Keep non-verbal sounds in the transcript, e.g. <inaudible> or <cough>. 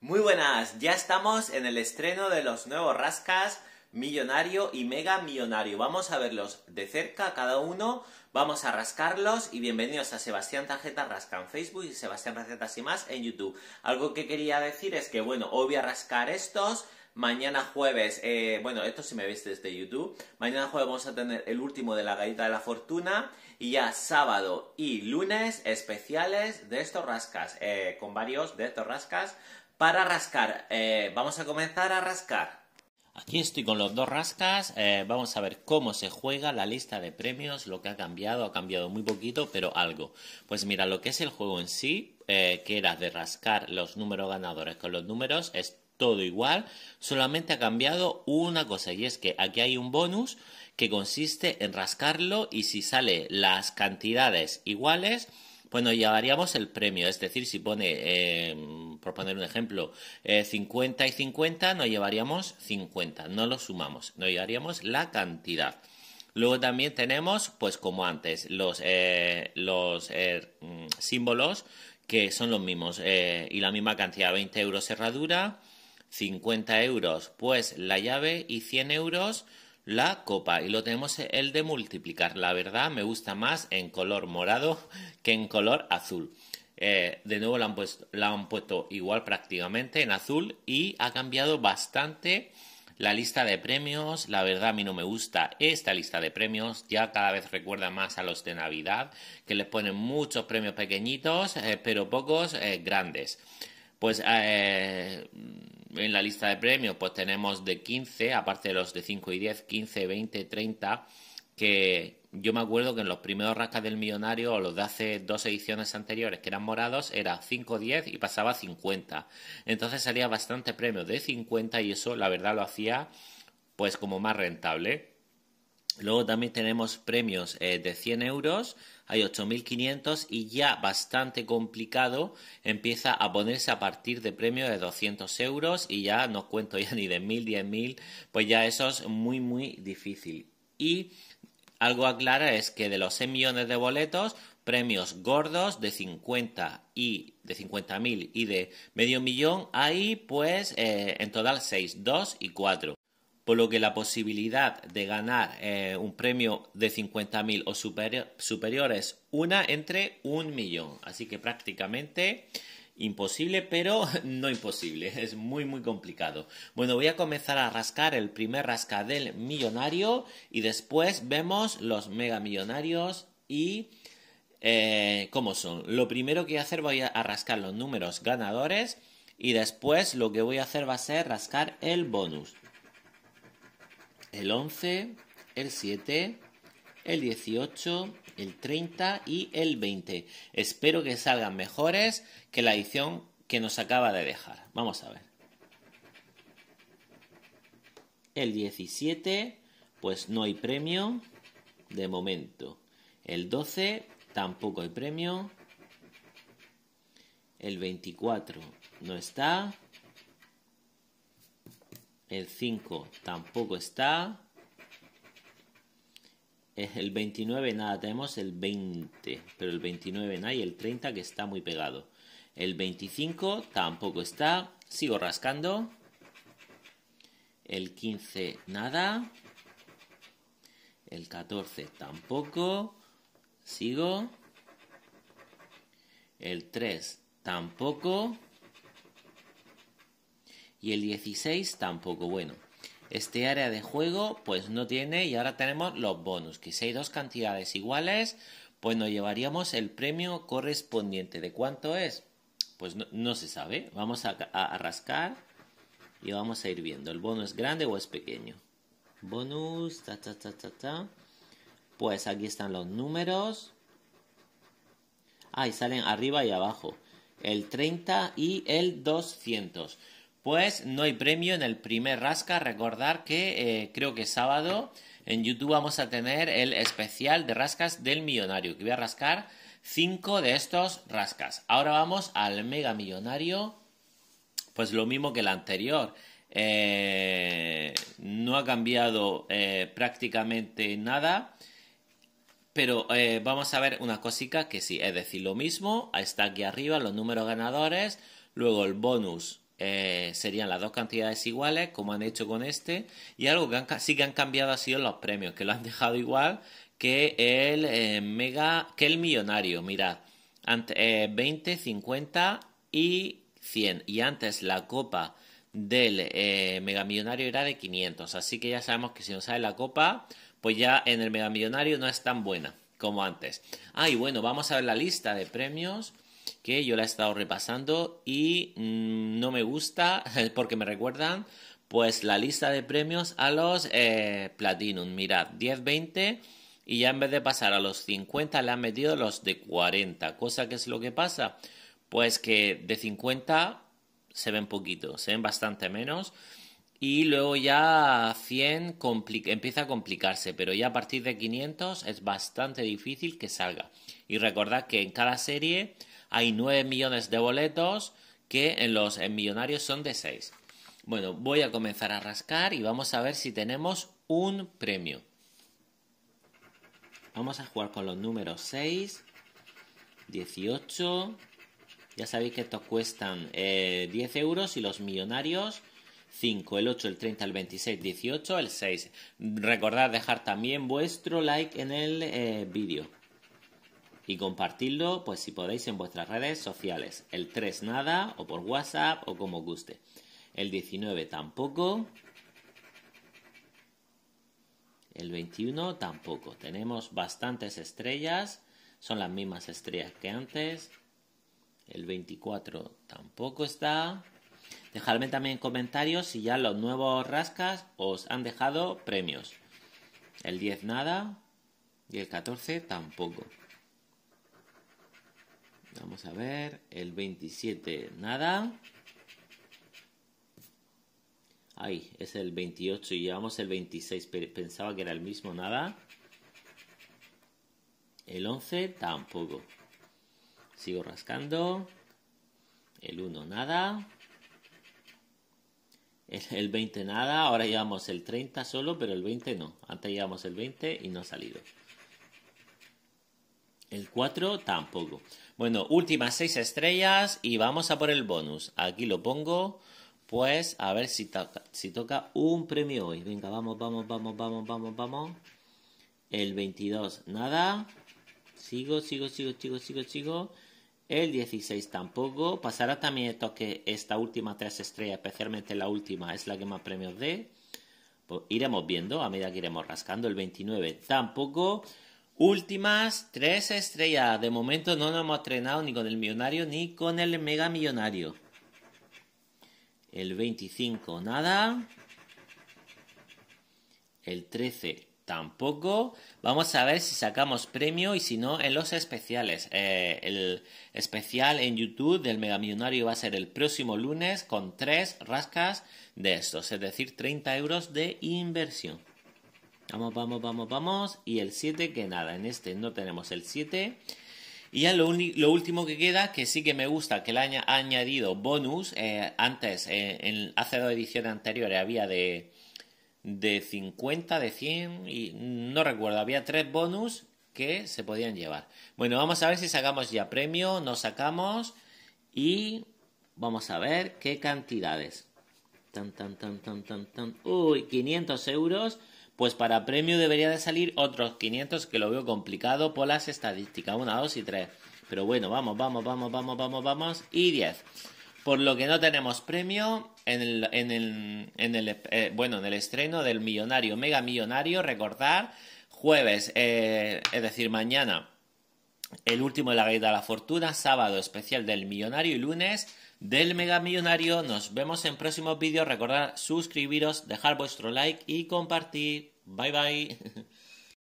Muy buenas, ya estamos en el estreno de los nuevos rascas millonario y mega millonario. Vamos a verlos de cerca cada uno, vamos a rascarlos y bienvenidos a Sebastián Tarjeta Rasca en Facebook y Sebastián Recetas y más en YouTube. Algo que quería decir es que, bueno, hoy voy a rascar estos, Mañana jueves, eh, bueno, esto si me veis desde YouTube. Mañana jueves vamos a tener el último de la galleta de la fortuna. Y ya sábado y lunes especiales de estos rascas. Eh, con varios de estos rascas para rascar, eh, vamos a comenzar a rascar. Aquí estoy con los dos rascas. Eh, vamos a ver cómo se juega la lista de premios, lo que ha cambiado. Ha cambiado muy poquito, pero algo. Pues mira, lo que es el juego en sí, eh, que era de rascar los números ganadores con los números, es todo igual. Solamente ha cambiado una cosa y es que aquí hay un bonus que consiste en rascarlo y si sale las cantidades iguales, bueno nos llevaríamos el premio. Es decir, si pone por poner un ejemplo, 50 eh, y 50 nos llevaríamos 50, no lo sumamos, nos llevaríamos la cantidad. Luego también tenemos, pues como antes, los, eh, eh, mm, símbolos que son los mismos y la misma cantidad, 20 euros cerradura, 50 euros pues la llave y 100 euros la copa y lo tenemos el de multiplicar. La verdad me gusta más en color morado <laughs> que en color azul. Eh, de nuevo pues, la han, puesto, igual prácticamente en azul y ha cambiado bastante la lista de premios. La verdad a mí no me gusta esta lista de premios. Ya cada vez recuerda más a los de Navidad, que les ponen muchos premios pequeñitos, eh, pero pocos eh, grandes. Pues en la lista de premios pues tenemos de 15, aparte de los de 5 y 10, 15, 20, 30, que, yo me acuerdo que en los primeros rascas del millonario o los de hace dos ediciones anteriores que eran morados era 5, 10 y pasaba a 50. Entonces salía bastante premio de 50 y eso la verdad lo hacía pues como más rentable. Luego también tenemos premios eh, de 100 euros, hay 8.500 y ya bastante complicado empieza a ponerse a partir de premios de 200 euros y ya no cuento ya ni de 1.000, 10.000, pues ya eso es muy muy difícil. Y algo aclara es que de los 6 millones de boletos, premios gordos de 50 y de 50.000 y de medio millón, hay pues eh, en total 6, 2 y 4. Por lo que la posibilidad de ganar eh, un premio de 50.000 o superior, superior es una entre un millón. Así que prácticamente imposible, pero <laughs> no imposible, es muy muy complicado. Bueno, voy a comenzar a rascar el primer del millonario y después vemos los mega millonarios y eh, cómo son. Lo primero que voy a hacer voy a rascar los números ganadores y después lo que voy a hacer va a ser rascar el bonus. El 11, el 7, el 18, el 30 y el 20. Espero que salgan mejores que la edición que nos acaba de dejar. Vamos a ver. El 17, pues no hay premio de momento. El 12, tampoco hay premio. El 24 no está. El 5 tampoco está el 29 nada, tenemos el 20, pero el 29 nada y el 30 que está muy pegado. El 25 tampoco está, sigo rascando. El 15 nada. El 14 tampoco, sigo. El 3 tampoco. Y el 16 tampoco, bueno este área de juego pues no tiene y ahora tenemos los bonus, que si hay dos cantidades iguales, pues nos llevaríamos el premio correspondiente. ¿De cuánto es? Pues no, se sabe. Vamos a, rascar y vamos a ir viendo. ¿El bonus es grande o es pequeño? Bonus, ta, ta, ta, ta, ta. Pues aquí están los números. ahí salen arriba y abajo. El 30 y el 200 pues no hay premio en el primer rasca. Recordar que eh, creo que sábado en YouTube vamos a tener el especial de rascas del millonario, que voy a rascar 5 de estos rascas. Ahora vamos al mega millonario, pues lo mismo que el anterior. Eh, no ha cambiado eh, prácticamente nada. Pero vamos a ver una cosita que sí, es decir, lo mismo, está aquí arriba los números ganadores, luego el bonus eh, serían las dos cantidades iguales, como han hecho con este, y algo que han, sí que han cambiado ha sido los premios, que lo han <laughs> dejado igual que el eh, mega, que el millonario, mirad, 20, 50 eh, y 100, y antes la copa del mega millonario era de 500, así que ya sabemos que si nos sale la copa, pues ya en el megamillonario no es tan buena como antes. Ah, y bueno, vamos a ver la lista de premios que yo la he estado repasando y mm, no me gusta <laughs> porque me recuerdan pues la lista de premios a los eh, Platinum. Mirad, 10, 20 y ya en vez de pasar a los 50 le han metido los de 40. Cosa que es lo que pasa, pues que de 50 se ven poquito, se ven bastante menos y luego ya 100 empieza a complicarse, pero ya a partir de 500 es bastante difícil que salga. Y recordad que en cada serie hay 9 millones de boletos que en los millonarios son de 6. Bueno, voy a comenzar a rascar y vamos a ver si tenemos un premio. Vamos a jugar con los números 6, 18. Ya sabéis que estos cuestan 10 eh, euros y los millonarios 5, el 8, el 30, el 26, 18, el 6. Recordad dejar también vuestro like en el eh, vídeo. Y compartirlo, pues si podéis, en vuestras redes sociales. El 3 nada, o por WhatsApp, o como guste. El 19 tampoco. El 21 tampoco. Tenemos bastantes estrellas. Son las mismas estrellas que antes. El 24 tampoco está. Dejadme también en comentarios si ya los nuevos rascas os han dejado premios. El 10 nada y el 14 tampoco. Vamos a ver, el 27 nada. Ahí, es el 28 y llevamos el 26, pensaba que era el mismo nada. El 11 tampoco. Sigo rascando. El 1 nada. El, 20 nada, ahora llevamos el 30 solo, pero el 20 no. Antes llevamos el 20 y no ha salido. El 4 tampoco. Bueno, últimas 6 estrellas y vamos a por el bonus. Aquí lo pongo. Pues a ver si toca, si toca un premio hoy. Venga, vamos, vamos, vamos, vamos, vamos, vamos. El 22, nada. Sigo, sigo, sigo, sigo, sigo, sigo. El 16 tampoco. Pasará también esto que esta última tres estrellas, especialmente la última, es la que más premios dé. Pues iremos viendo a medida que iremos rascando. El 29 tampoco. Últimas tres estrellas. De momento no nos hemos estrenado ni con el millonario ni con el mega millonario. El 25 nada. El 13 Tampoco. Vamos a ver si sacamos premio y si no, en los especiales. Eh, el especial en YouTube del Mega Millonario va a ser el próximo lunes con tres rascas de estos, es decir, 30 euros de inversión. Vamos, vamos, vamos, vamos. Y el 7, que nada, en este no tenemos el 7. Y ya lo, último que queda, que sí que me gusta, que le ha añadido bonus. Eh, antes, eh, en, hace dos ediciones anteriores había de de 50, de 100 y no recuerdo, había tres bonus que se podían llevar. Bueno, vamos a ver si sacamos ya premio, nos sacamos y vamos a ver qué cantidades. Tan, tan, tan, tan, tan, tan. Uy, 500 euros. Pues para premio debería de salir otros 500 que lo veo complicado por las estadísticas. 1, 2 y 3. Pero bueno, vamos, vamos, vamos, vamos, vamos, vamos. Y 10 por lo que no tenemos premio en el, eh, bueno, en el estreno del Millonario, Mega Millonario, recordar, jueves, eh, es decir, mañana, el último de la Gaita de la Fortuna, sábado especial del Millonario y lunes del Mega Millonario. Nos vemos en próximos vídeos, recordad suscribiros, dejar vuestro like y compartir. Bye bye. <laughs>